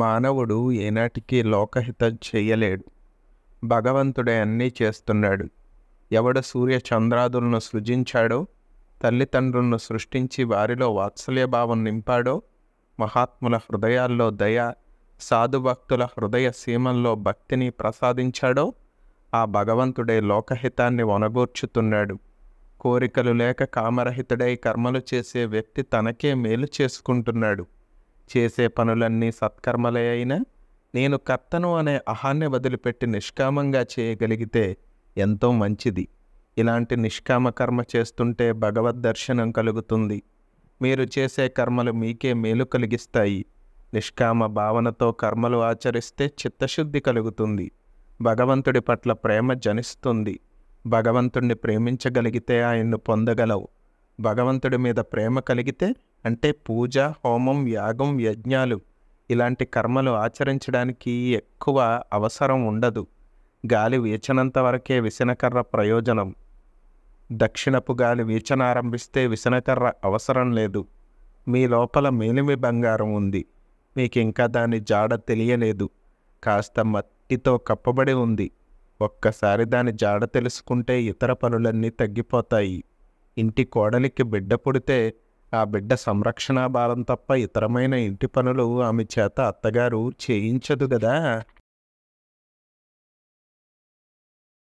మానవుడు ఏనాటికీ లోకహితం చేయలేడు భగవంతుడే అన్నీ చేస్తున్నాడు ఎవడ సూర్య చంద్రాదులను సృజించాడో తల్లిదండ్రులను సృష్టించి వారిలో వాత్సల్య భావం నింపాడో మహాత్ముల హృదయాల్లో దయ సాధుభక్తుల హృదయ సీమల్లో భక్తిని ప్రసాదించాడో ఆ భగవంతుడే లోకహితాన్ని వనగూర్చుతున్నాడు కోరికలు లేక కామరహితుడై కర్మలు చేసే వ్యక్తి తనకే మేలు చేసుకుంటున్నాడు చేసే పనులన్నీ సత్కర్మలే అయినా నేను కర్తను అనే అహాన్ని వదిలిపెట్టి నిష్కామంగా చేయగలిగితే ఎంతో మంచిది ఇలాంటి నిష్కామ కర్మ చేస్తుంటే భగవద్ దర్శనం కలుగుతుంది మీరు చేసే కర్మలు మీకే మేలు కలిగిస్తాయి నిష్కామ భావనతో కర్మలు ఆచరిస్తే చిత్తశుద్ధి కలుగుతుంది భగవంతుడి పట్ల ప్రేమ జనిస్తుంది భగవంతుణ్ణి ప్రేమించగలిగితే ఆయన్ను పొందగలవు భగవంతుడి మీద ప్రేమ కలిగితే అంటే పూజ హోమం యాగం యజ్ఞాలు ఇలాంటి కర్మలు ఆచరించడానికి ఎక్కువ అవసరం ఉండదు గాలి వీచనంత వరకే విసనకర్ర ప్రయోజనం దక్షిణపు గాలి వీచనారంభిస్తే విసనకర్ర అవసరం లేదు మీ లోపల మేలిమి బంగారం ఉంది మీకు ఇంకా దాని జాడ తెలియలేదు కాస్త మట్టితో కప్పబడి ఉంది ఒక్కసారి దాని జాడ తెలుసుకుంటే ఇతర పనులన్నీ తగ్గిపోతాయి ఇంటి కోడలికి బిడ్డ పుడితే ఆ బిడ్డ సంరక్షణ భారం తప్ప ఇతరమైన ఇంటి పనులు ఆమె చేత అత్తగారు చేయించదు కదా